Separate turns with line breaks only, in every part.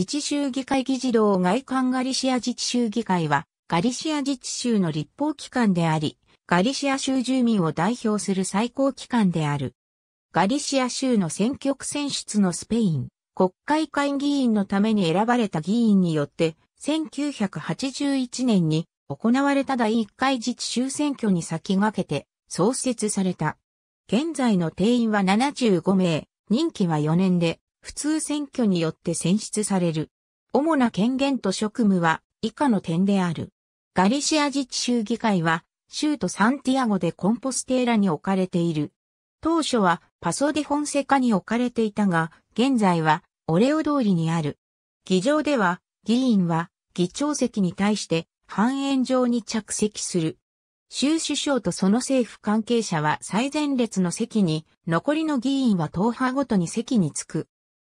自治州議会議事堂外観ガリシア自治州議会は、ガリシア自治州の立法機関であり、ガリシア州住民を代表する最高機関である。ガリシア州の選挙区選出のスペイン、国会会議員のために選ばれた議員によって、1981年に行われた第1回自治州選挙に先駆けて創設された。現在の定員は75名、任期は4年で、普通選挙によって選出される。主な権限と職務は以下の点である。ガリシア自治州議会は、州都サンティアゴでコンポステーラに置かれている。当初はパソデフォンセカに置かれていたが、現在はオレオ通りにある。議場では、議員は議長席に対して半円状に着席する。州首相とその政府関係者は最前列の席に、残りの議員は党派ごとに席に着く。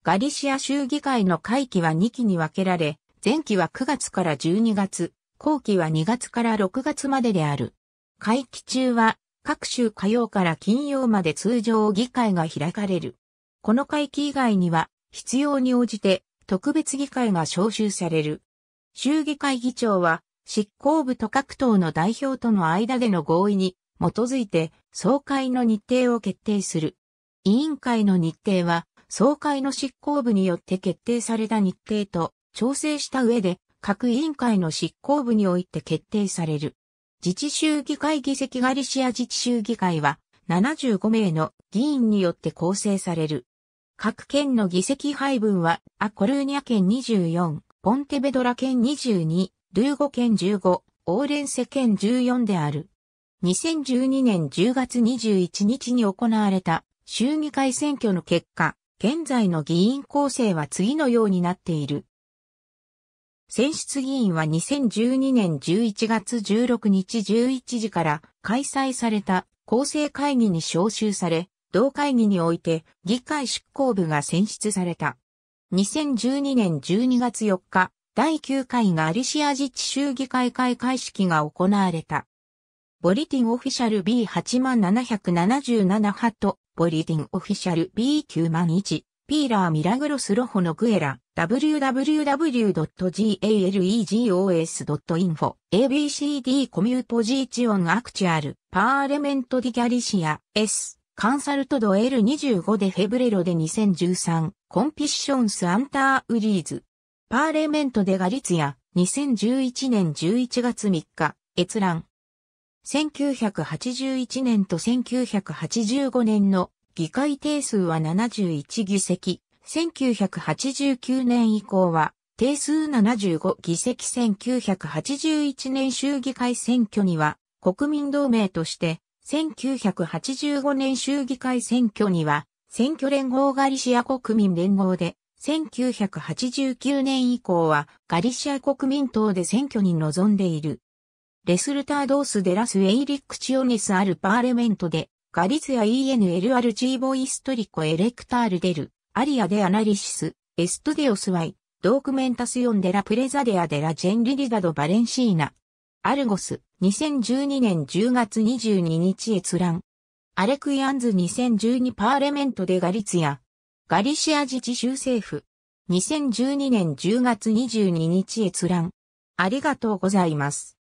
ガリシア州議会の会期は2期に分けられ、前期は9月から12月、後期は2月から6月までである。会期中は各州火曜から金曜まで通常議会が開かれる。この会期以外には必要に応じて特別議会が招集される。州議会議長は執行部と各党の代表との間での合意に基づいて総会の日程を決定する。委員会の日程は総会の執行部によって決定された日程と調整した上で、各委員会の執行部において決定される。自治州議会議席ガリシア自治州議会は75名の議員によって構成される。各県の議席配分は、アコルーニャ県24、ポンテベドラ県22、ルーゴ県15、オーレンセ県14である。2012年10月21日に行われた衆議会選挙の結果、現在の議員構成は次のようになっている。選出議員は2012年11月16日11時から開催された構成会議に招集され、同会議において議会執行部が選出された。2012年12月4日、第9回がアリシア自治州議会開会式が行われた。ボリティンオフィシャル B87777 ハト、ポリティンオフィシャル B9 万1、ピーラーミラグロスロホノクエラ、www.galegos.info、ABCD コミューポジーチオンアクチュアル、パーレメントディギャリシア、S、カンサルトド L25 でフェブレロで2013、コンピッションスアンターウリーズ、パーレメントデガリツヤ、2011年11月3日、閲覧。1981年と1985年の議会定数は71議席、1989年以降は定数75議席1981年衆議会選挙には国民同盟として1985年衆議会選挙には選挙連合ガリシア国民連合で1989年以降はガリシア国民党で選挙に臨んでいる。レスルタードースデラスエイリックチオネスアルパーレメントで、ガリツヤ ENL アルチーボイストリコエレクタールデル、アリアデアナリシス、エストデオスワイ、ドークメンタスヨンデラプレザデアデラジェンリリダドバレンシーナ。アルゴス、2012年10月22日閲覧。アレクイアンズ2012パーレメントでガリツヤ。ガリシア自治州政府。2012年10月22日閲覧。ありがとうございます。